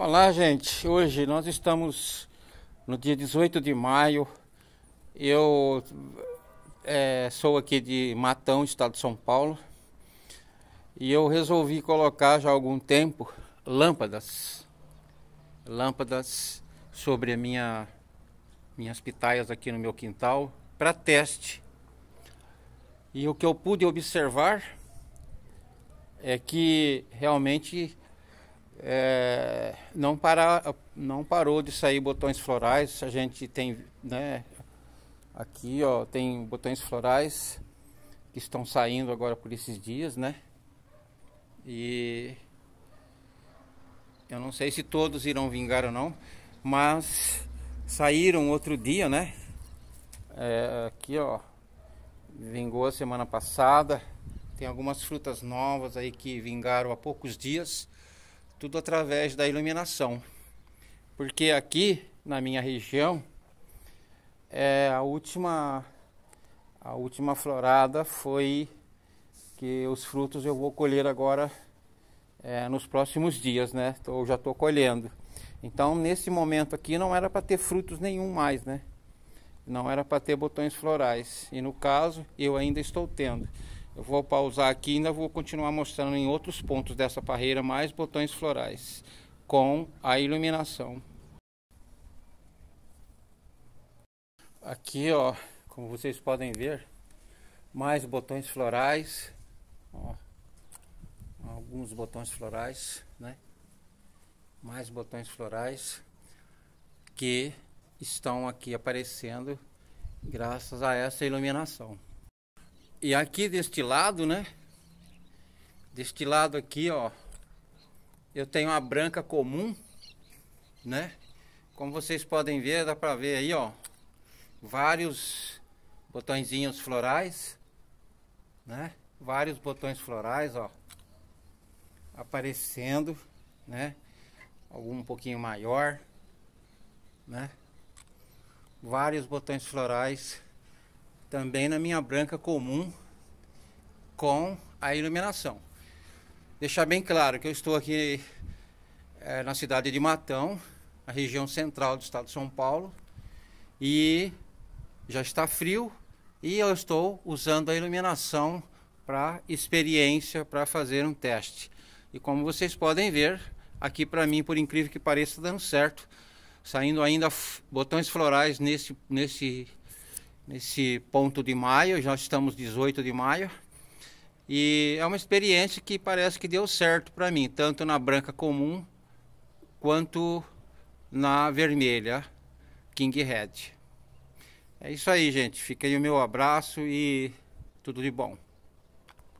Olá, gente. Hoje nós estamos no dia 18 de maio. Eu é, sou aqui de Matão, estado de São Paulo, e eu resolvi colocar já há algum tempo lâmpadas, lâmpadas sobre a minha minhas pitaias aqui no meu quintal para teste. E o que eu pude observar é que realmente é, não, para, não parou de sair botões florais. A gente tem, né, aqui ó, tem botões florais que estão saindo agora por esses dias, né? E eu não sei se todos irão vingar ou não, mas saíram outro dia, né? É, aqui ó, vingou a semana passada. Tem algumas frutas novas aí que vingaram há poucos dias tudo através da iluminação. Porque aqui na minha região é a última a última florada foi que os frutos eu vou colher agora é, nos próximos dias, né? Eu já estou colhendo. Então nesse momento aqui não era para ter frutos nenhum mais, né? Não era para ter botões florais. E no caso eu ainda estou tendo. Eu vou pausar aqui e ainda vou continuar mostrando em outros pontos dessa parreira mais botões florais com a iluminação. Aqui, ó, como vocês podem ver, mais botões florais, ó, alguns botões florais, né? Mais botões florais que estão aqui aparecendo graças a essa iluminação. E aqui deste lado, né? Deste lado aqui, ó. Eu tenho uma branca comum, né? Como vocês podem ver, dá pra ver aí, ó. Vários botõezinhos florais, né? Vários botões florais, ó. Aparecendo, né? Algum um pouquinho maior, né? Vários botões florais também na minha branca comum com a iluminação. Deixar bem claro que eu estou aqui é, na cidade de Matão, a região central do estado de São Paulo, e já está frio e eu estou usando a iluminação para experiência, para fazer um teste. E como vocês podem ver, aqui para mim, por incrível que pareça, está dando certo. Saindo ainda botões florais nesse, nesse nesse ponto de maio, já estamos 18 de maio. E é uma experiência que parece que deu certo para mim, tanto na branca comum quanto na vermelha King Red. É isso aí, gente. Fica aí o meu abraço e tudo de bom.